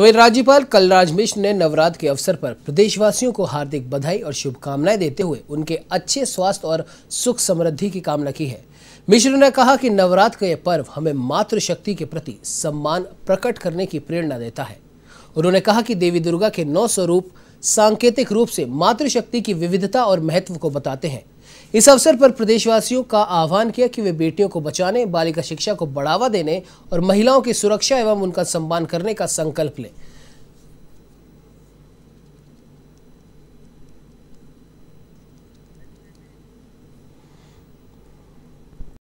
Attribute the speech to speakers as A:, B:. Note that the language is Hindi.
A: तो वही राज्यपाल कलराज मिश्र ने नवरात्र के अवसर पर प्रदेशवासियों को हार्दिक बधाई और शुभकामनाएं देते हुए उनके अच्छे स्वास्थ्य और सुख समृद्धि की कामना की है मिश्र ने कहा कि नवरात्र का यह पर्व हमें मातृशक्ति के प्रति सम्मान प्रकट करने की प्रेरणा देता है उन्होंने कहा कि देवी दुर्गा के नौ स्वरूप सांकेतिक रूप से मातृशक्ति की विविधता और महत्व को बताते हैं इस अवसर पर प्रदेशवासियों का आह्वान किया कि वे बेटियों को बचाने बालिका शिक्षा को बढ़ावा देने और महिलाओं की सुरक्षा एवं उनका सम्मान करने का संकल्प लें